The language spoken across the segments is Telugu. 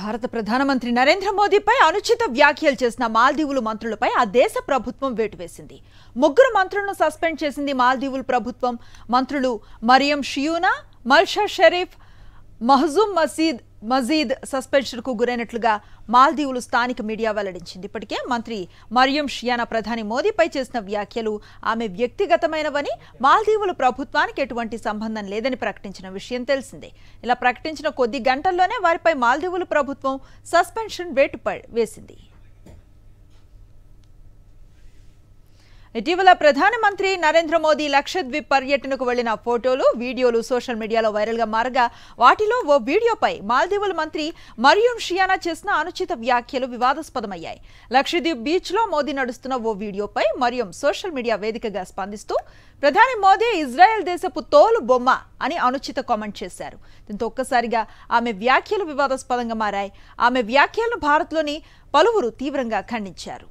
భారత ప్రధానమంత్రి నరేంద్ర మోదీపై అనుచిత వ్యాఖ్యలు చేసిన మాల్దీవులు మంత్రులపై ఆ దేశ ప్రభుత్వం వేటు వేసింది ముగ్గురు మంత్రులను సస్పెండ్ చేసింది మాల్దీవులు ప్రభుత్వం మంత్రులు మరియం షియూనా మల్షా షరీఫ్ మహజూమ్ మసీద్ మజీద్ సస్పెన్షన్కు గురైనట్లుగా మాల్దీవులు స్థానిక మీడియా వెల్లడించింది ఇప్పటికే మంత్రి మరియం షియానా ప్రధాని మోదీపై చేసిన వ్యాఖ్యలు ఆమె వ్యక్తిగతమైనవని మాల్దీవులు ప్రభుత్వానికి ఎటువంటి సంబంధం లేదని ప్రకటించిన విషయం తెలిసిందే ఇలా ప్రకటించిన కొద్ది గంటల్లోనే వారిపై మాల్దీవులు ప్రభుత్వం సస్పెన్షన్ వేటు వేసింది ఇటీవల ప్రధానమంత్రి నరేంద్ర మోదీ లక్షద్వీప్ పర్యటనకు వెళ్లిన ఫోటోలు వీడియోలు సోషల్ మీడియాలో వైరల్గా మారగా వాటిలో ఓ వీడియోపై మాల్దీవుల మంత్రి మరియు షియానా చేసిన అనుచిత వ్యాఖ్యలు వివాదాస్పదమయ్యాయి లక్షద్వీప్ బీచ్లో మోదీ నడుస్తున్న ఓ వీడియోపై మరియు సోషల్ మీడియా వేదికగా స్పందిస్తూ ప్రధాని మోదీ ఇజ్రాయెల్ దేశపు తోలు బొమ్మ అని అనుచిత కామెంట్ చేశారు దీంతో ఒక్కసారిగా ఆమె వ్యాఖ్యలు వివాదాస్పదంగా మారాయి ఆమె వ్యాఖ్యలను భారత్లోని పలువురు తీవ్రంగా ఖండించారు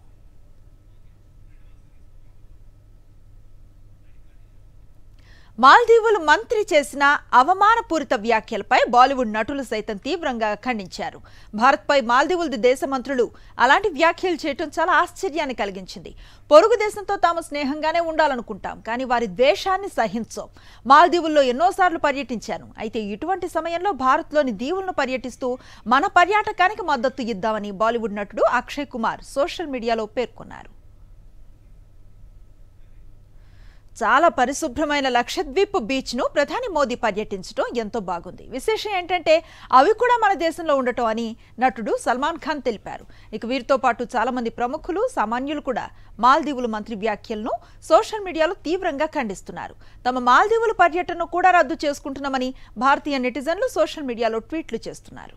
మాల్దీవులు మంత్రి చేసిన అవమానపూరిత వ్యాఖ్యలపై బాలీవుడ్ నటులు సైతం తీవ్రంగా ఖండించారు భారత్పై మాల్దీవులది దేశ మంత్రులు అలాంటి వ్యాఖ్యలు చేయటం చాలా ఆశ్చర్యాన్ని కలిగించింది పొరుగు దేశంతో తాము స్నేహంగానే ఉండాలనుకుంటాం కానీ వారి ద్వేషాన్ని సహించం మాల్దీవుల్లో ఎన్నోసార్లు పర్యటించాను అయితే ఇటువంటి సమయంలో భారత్లోని దీవులను పర్యటిస్తూ మన పర్యాటకానికి మద్దతు ఇద్దామని బాలీవుడ్ నటుడు అక్షయ్ కుమార్ సోషల్ మీడియాలో పేర్కొన్నారు చాలా పరిశుభ్రమైన లక్షద్వీప్ బీచ్ను ప్రధాని మోదీ పర్యటించడం ఎంతో బాగుంది విశేషం ఏంటంటే అవి కూడా మన దేశంలో ఉండటం అని నటుడు సల్మాన్ ఖాన్ తెలిపారు ఇక వీరితో పాటు చాలామంది ప్రముఖులు సామాన్యులు కూడా మాల్దీవులు మంత్రి వ్యాఖ్యలను సోషల్ మీడియాలో తీవ్రంగా ఖండిస్తున్నారు తమ మాల్దీవుల పర్యటనను కూడా రద్దు చేసుకుంటున్నామని భారతీయ నెటిజన్లు సోషల్ మీడియాలో ట్వీట్లు చేస్తున్నారు